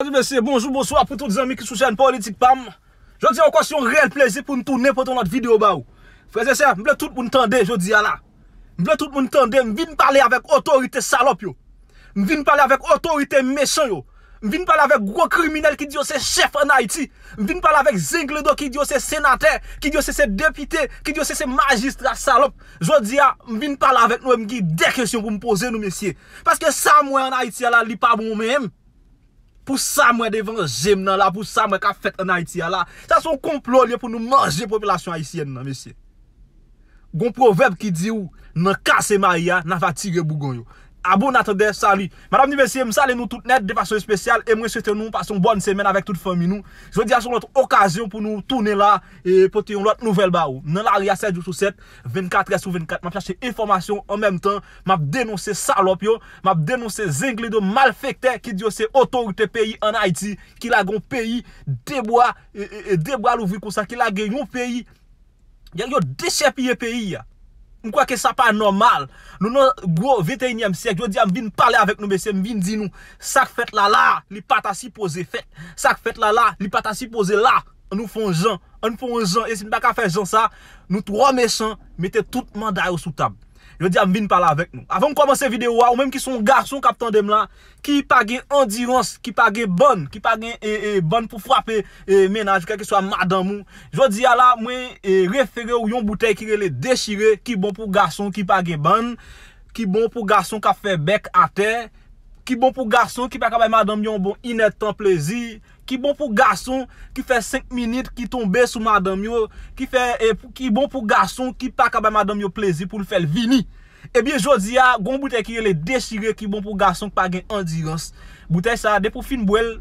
Bonjou mesye, bonjou, bonjou, apoutou di zami ki sou chen politik pam Jodi an kwa si yon real plezi pou nou toune poton lot videyo ba ou Freze se, mble tout moun tende, jodi an la Mble tout moun tende, mvin pale avèk otorite salop yo Mvin pale avèk otorite mechon yo Mvin pale avèk gro kriminel ki diyo se chef an Haiti Mvin pale avèk zengledo ki diyo se senater, ki diyo se se depite, ki diyo se se magistra salop Jodi an, mvin pale avèk nou emgi de kresyon pou mpoze nou mesye Paske sa mwen an Haiti ala li pa moun men em Pou sa mwen devan jem nan la, pou sa mwen ka fèt an Haitia la, sa son komplon liye pou nou manje populasyon Haitien nan, mesye. Gon proverb ki di ou, nan kase maya, nan fatige bougon yo. Abou natade, sali Madame Nivesi, msalen nou tout net, depasyon espesyal E mweswete nou, pasyon bonn semen avèk tout fòmi nou Jwè di asyon lout okasyon pou nou tounen la E potyon lout nouvel ba ou Nan la ria 7, 27, 24, resou 24 Mwap chache informasyon an mèm tan Mwap denonsè salop yo Mwap denonsè zenglido malfekte Ki diyo se otorite peyi an Haiti Ki lagon peyi, debwa E debwa louvri konsa, ki lage yon peyi Ya yo deshepye peyi ya Mwen kwa ke sa pa anormal Nou nou, gwo, 21e sèk Jwa di am vin pale avèk nou mesè M vin di nou, sak fèt la la Li pata si pose fèt Sak fèt la la, li pata si pose la An nou fon jan, an nou fon jan E si nou baka fè jan sa Nou touro mesè, metè tout manday ou soutam Jwa di a m vin pala avèk nou. Avèm koman se video wè, ou mèm ki son garçon kap tan dem la, ki pa gen andirans, ki pa gen bon, ki pa gen e eh, eh, bon pou fwapè eh, menaj, kèk ki swa madame ou. Jwa di a la, mwen refere ou yon bouteille ki re le dechire, ki bon pou garçon ki pa gen bon, ki bon pou garçon ka fè bek a te, ki bon pou garçon ki pa kabè madame yon bon inèd tan plezi, ki bon pou gason ki fe 5 minute ki tombe sou madam yo, e, ki bon pou gason ki pa kaba madam yo plezi pou nou fel vini. Ebyen eh jodi ya, goun bouten ki ye le desire, ki bon pou gason pa gen endiros. Bouten sa de pou finbouel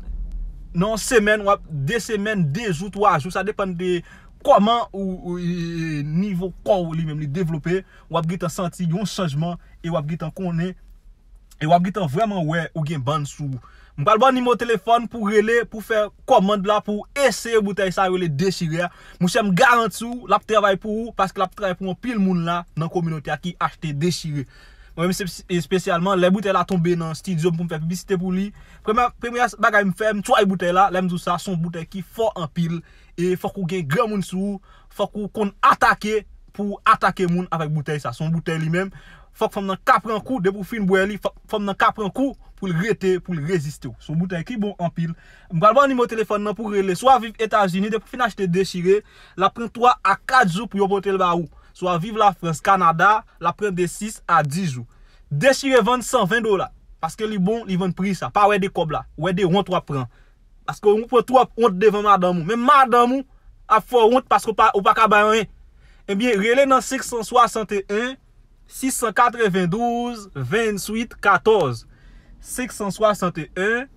nan semen, wap, de semen, de jout, wajout, sa depen de koman ou e, nivou kou li mèm li devlopè, wap getan santi yon chanjman, e wap getan konè, e wap getan vèman wè ou gen ban soubou. Mwen kal ban ni mwen telefon pou rele pou fèr komand la pou esè yon bouteye sa rele dechire. Mwen chèm garant sou la pou tèravay pou ou paske la pou tèravay pou moun pil moun la nan kominote a ki achte dechire. Mwen mwen spesyalman le bouteye la tombe nan stidjom pou mwen fèf bisite pou li. Prèmè, prèmè, bagay m fèm, chwa yon bouteye la, lèm dousa, son bouteye ki fò an pil. E fò kou gen gè moun sou, fò kou kon atake pou atake moun avèk bouteye sa, son bouteye li mèm. Fok fòm nan ka pran kou, depo fin bwen li, fòm nan ka pran kou pou l rete, pou l reziste ou. Sou boutè yè ki bon anpil. Mbwa l ban ni mè o telefon nan pou rele, sou a viv Etan-Unis, depo fin a chete dechire, la pren 3 a 4 jou pou yo pote l ba ou. Sou a viv la Frans, Kanada, la pren de 6 a 10 jou. Dechire 20, 120 dola. Paske li bon, li ven pri sa, pa wè de kob la. Wè de, wè de, wè de, wè de wè de wè de wè de wè de wè de wè de wè de wè de wè de wè de wè de wè de wè de wè de wè de wè de wè de wè de 694-22-28-14 661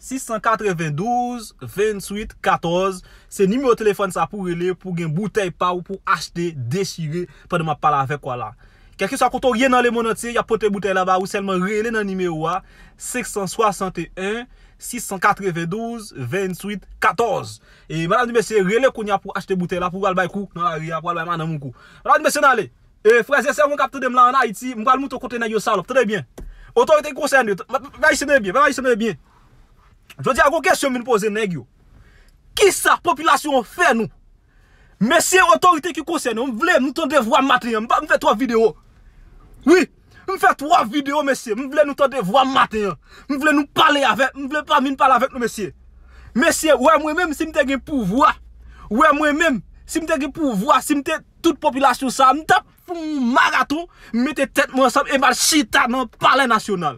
694-22-28-14 694-22-28-14 Se nime ou telefon sa pou rele pou gen bouteille pa ou pou achete, deshire, pa de ma pala avek wala. Kèkè sa koutou rye nan le mounat se, ya pote bouteille la ba ou selman rele nan nime ou a. 661 694-22-28-14 E manan di mè se rele koun ya pou achete bouteille la pou walbay kou, nan la ria pou walbay manan moun kou. Manan di mè se nale. E, freze, se yon kapte dem la an Haiti, mwa al mouto kote negyo salop, trebyen. Otorite kousen de, vay se nebyen, vay se nebyen. Jodi, akon kesyon mi nou pose negyo. Ki sa, populasyon, fe nou? Mesye, otorite kousen, mw vle, mw tonde vwa matyen, mwa mwen fè tro videyo. Oui, mwen fè tro videyo, mesye, mwen vle nou tonde vwa matyen. Mwen vle nou pale avek, mwen vle pa mi nou pale avek nou, mesye. Mesye, wè mwen mèm si mte gen pou vwa. Wè mwen mèm si mte gen pou vwa, si mte tout populasyon sa, mwen tap... pou mou maratou, mette tet moun sam, e bal chita nan palay nasyonal.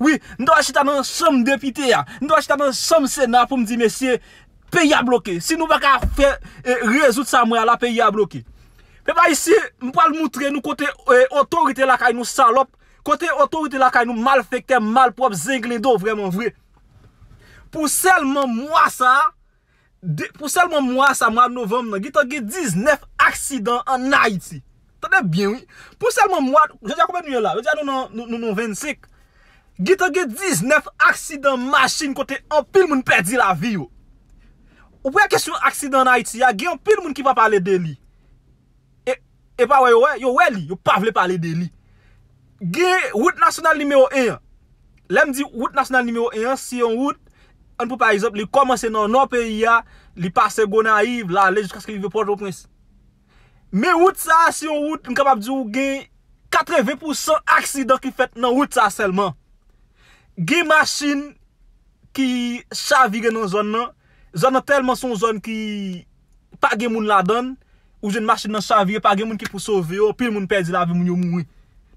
Oui, n'do achita nan som depite ya, n'do achita nan som senat, pou m di mesye, peyi a bloke, si nou baka fè, rezout sa mou ya la peyi a bloke. Pe ba isi, m pou al moutre nou kote, otorite la kay nou salop, kote otorite la kay nou mal fèk, kote mal prop zenglido, vremen vre. Pou sel moun mou asa, pou sel moun mou asa, moun novem nan, gitan ge diznef aksidan an Haiti. Tade bien wye. Pou selman mwa, jwa jya konwen yon la, jwa jya non non 25. Gita ge 19 aksidan masin kote an pil moun perdi la vi yo. Ou wey a kesyon aksidan naiti ya, gey an pil moun ki va pale de li. E pa wey wey, yo wey li, yo pa vle pale de li. Gey wout nasyonal nime o enya. Lem di wout nasyonal nime o enya si yon wout, an pou pa izop li komanse nan an pey ya, li pase gona iv la lejjikaske li ve potropensi. Me wout sa, si yo wout, mkabab di yo gen 80% aksidant ki fet nan wout sa selman. Gen masin ki chavige nan zon nan, zon nan telman son zon ki pa gen moun la don, ou gen masin nan chavige, pa gen moun ki pou sove yo, pil moun pedi la vi moun yo moui.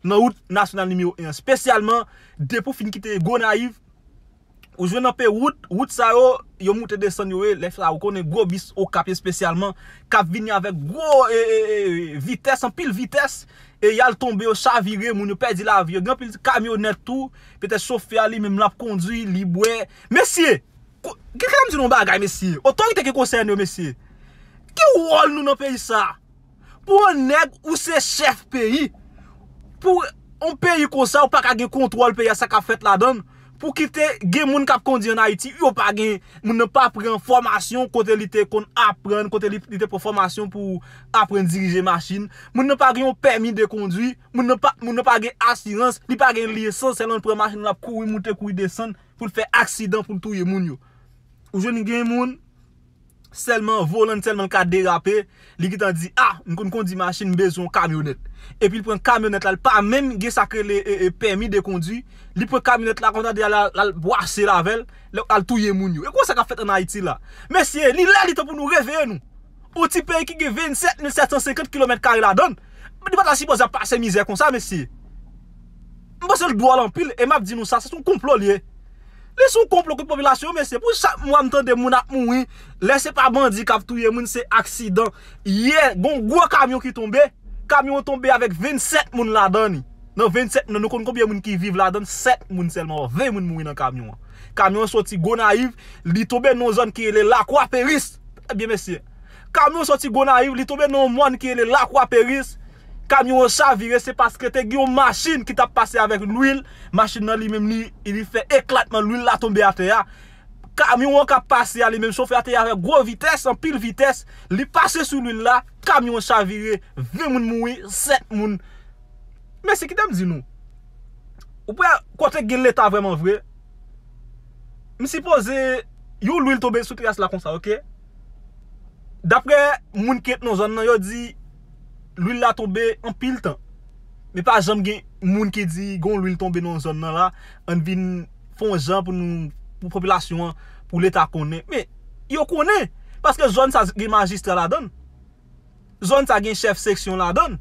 Nan wout, nasyon nan nimi yo en. Spesyalman, depo fin ki te go naiv, Ou jwen nan pe wout, wout sa yo, yon mouten desan yo e, lef la wou konen go bis o kapye spesyalman, kap vini avek go e, e, e, vites, an pil vites, e yal tombe yo, chavire, moun yo pedi la vye, gen pil kamyonet tou, pete sofea li, men mrap kondui, li bwe. Mesye, gen kèm di nou bagay mesye? Oton yon teke konsen yo mesye? Ki wol nou nan peyi sa? Pou an neg ou se chef peyi? Pou an peyi konsen ou pa kage kontrol peyi a sa ka fet la dan? Pou ki te, gen moun kap kondi an Haiti, yo pa gen, moun nan pa pre an formasyon kote li te kon apren, kote li te pre formasyon pou apren dirije masyne. Moun nan pa gen o permis de kondi, moun nan pa gen asirans, li pa gen liye san, selan pre masyne la kouy moun te kouy de san pou l fe aksidant pou l touye moun yo. Ou jouni gen moun... Selman volantelman ka degape, li gitan di, ah, mkoun kondi machin bezon kamyonet. Epi l pren kamyonet la, l pa mèm ge sakre le e, e, pèmi de kondi, li pren kamyonet la konta di al al boase lavel, l al touye moun yo. E kwa sa ka fèt an Haiti la? Mesye, li lèri ta pou nou reveye nou. O ti pe ki ge 27750 km kare la don. Mweni bat la si boze apasè mizè kon sa, mesye. Mweni basè l boal an pil, e map di nou sa, sa sou konplol ye. Leson konplo ki povilasyon mese, pou chak mwantan de moun ap moui, lesen pa bandi kap touye moun se aksidan. Ye, gon gwa kamyon ki tombe, kamyon tombe avek 27 moun la dani. Non 27 moun, nou kon konbyen moun ki vive la dani, 7 moun selman, 20 moun moui nan kamyon. Kamyon soti gona yiv, li tobe nou zon ki ele lakwa peris. Ebyen eh mese, kamyon soti gona yiv, li tobe nou moun ki ele lakwa peris. Kamyon chavire se paske te gyo masin ki tap pase avèk l'ouil Masin nan li mèm li, ili fè eklatman l'ouil la tombe atè ya Kamyon an kap pase ya, li mèm chofè atè ya avèk Gro vites, an pil vites Li pase sou l'ouil la, kamyon chavire Ve moun moui, set moun Mè se ki dèm di nou Ou pou ya, kote gen l'eta vreman vre Mi si pose, yo l'ouil tombe sou trias la kon sa, ok Dapre moun ki et nou zon nan, yo di l'ouil la tombe an pil tan. Me pa jom gen moun ki di, gon l'ouil tombe nan zon nan la, an vin fon jan pou nou, pou populasyon, pou l'eta konen. Me, yo konen, paske zon sa gen magistra la dan, zon sa gen chef seksyon la dan,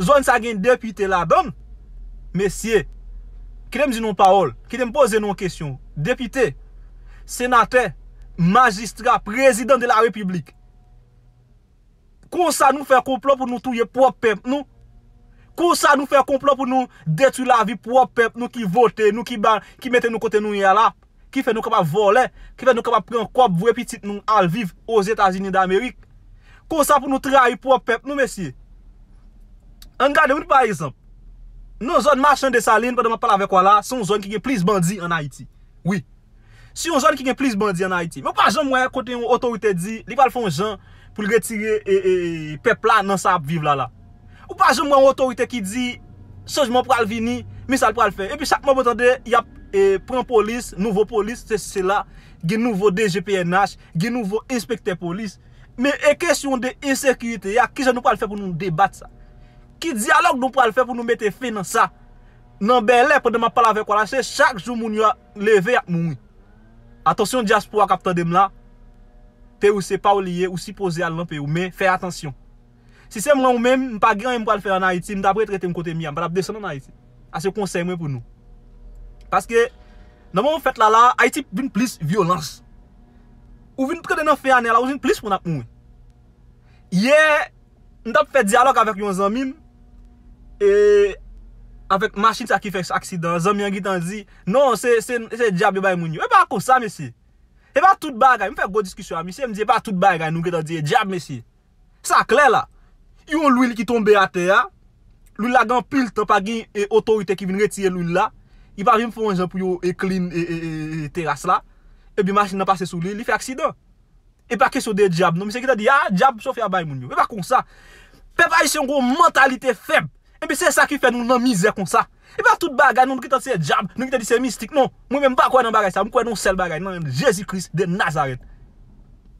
zon sa gen depite la dan, mesye, krem di nou parol, krem pose nou kesyon, depite, senate, magistra, prezident de la republik, Kon sa nou fè konplo pou nou touye pou wop pep nou? Kon sa nou fè konplo pou nou detu la vi pou wop pep nou ki vote, nou ki ban, ki mette nou kote nou yala? Ki fè nou kapa vole? Ki fè nou kapa pren kop vwe pitit nou alviv o Zeta Zini d'Amerik? Kon sa pou nou trahi pou wop pep nou, mesye? Angade moun pa esanp. Nou zon machan de saline, padan ma palave kwa la, son zon ki gen plis bandi an Haiti. Oui. Son zon ki gen plis bandi an Haiti. Mwen pa jan mwen kote yon otorite di, li pal fon jan. pou l retire pepla nan sa ap viv la la. Ou pa joun mwen otorite ki di, sajman pral vini, mi sa l pral fe. E pi chak mwen mwen tande, ya pran polis, nouvo polis, se se la, gen nouvo DGPNH, gen nouvo inspektor polis. Me e kesyon de inserkirite, ya ki jan nou pral fe pou nou debat sa. Ki dialog nou pral fe pou nou mette fe nan sa. Nan belè, pande mwen pral avek wala, se chak joun mwen yon leve, ya mouni. Atosyon di aspo a kapitande mla, Fè ou se pa ou liye ou si pose alvan fè ou men, fè atansyon. Si se mwen ou men, mpa gran yon mpo al fè anayiti, mta pre trete yon kote miyan. Bada pde san anayiti. Ase yon konsey mwen pou nou. Paske, nan mwen fèt la la, ayiti vin plis violans. Ou vin tkade nan fè anayila, ou vin plis pou nan mwen. Ye, mta pfè diyalok avèk yon zanmim. E, avèk masin sa ki fèks aksidan, zanmim yon git anzi. Non, se diyab yon bay moun yon. E pa akos sa mesi. E pa tout bagay, mwen fe gwo diskisyon a misi, e mwen diye pa tout bagay nou ge ta diye diyab mesi. Sa akle la, yon loun li ki tombe a teya, loun la gan pilta pa gen otorite ki vin re tiye loun la, yon pa vin fonjan pou yo e klin e, e, e, e teras la, e bi masin nan pase sou li, li fe aksidan. E pa kesyon de diyab nou, misi ki ta diye, a diyab sou fya bay moun yo. E pa kon sa, pe pa yon se yon gro mentalite feb. Mbe se sa ki fè nou nan mizè kon sa. E pa tout bagay nou ki ta di se djab, nou ki ta di se mistik. Non, mbe mba kwen nan bagay sa, mbe kwen nan sel bagay. Jezi kris de Nazaren.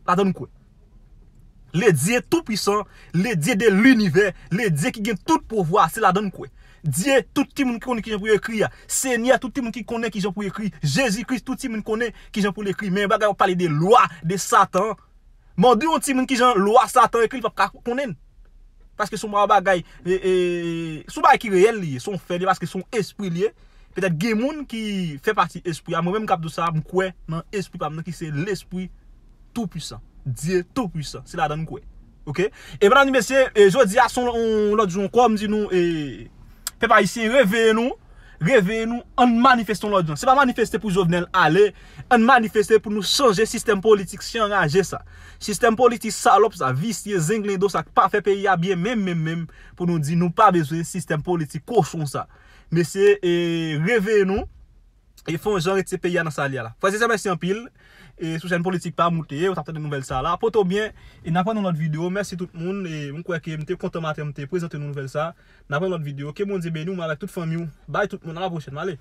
La dan nou kwen? Le diye tout pisan, le diye de l'univers, le diye ki gen tout pouvoi, se la dan nou kwen? Diye, tout timoun ki konen ki jen pou yekri ya. Senye, tout timoun ki konen ki jen pou yekri. Jezi kris, tout timoun ki konen ki jen pou yekri. Mbe bagay wap pale de lwa, de satan. Mandi wot timoun ki jen lwa, satan, yekri, fap ka konen. Paske son mwa bagay e, e, Sou bagay ki reyel liye Son fe liye Paske son espri liye Petet gemoun ki fe parti espri A mwen m kap do sa M kwe M espri Pamne ki se l espri Tou pwisan Dye tou pwisan Se la dan kwe Ok E brandi mesye Jodi ason Lodjon kwa m di nou e, Pe pa isi reveye nou Reveye nou, anmanifeste pou jovenel ale, anmanifeste pou nou chanje sistem politik chanje sa. Sistem politik salop sa, visye zenglido sa, pafe peye abye men men men pou nou di nou pa bezoe sistem politik koson sa. Mese, reveye nou, e fon janre te peye nan sa liya la. Fase semen siyampil. E sou jen politik pa, mouti e, ou tapte de nouvel sa la. A poto byen, e nakwa nou lot videyo. Mersi tout moun, e mwen kweke, mte konta mati, mte prezante nou nouvel sa. Nakwa nou lot videyo, ke moun zebe nou, mwen alek tout fanyou. Bay tout moun, ala pwoshen, male.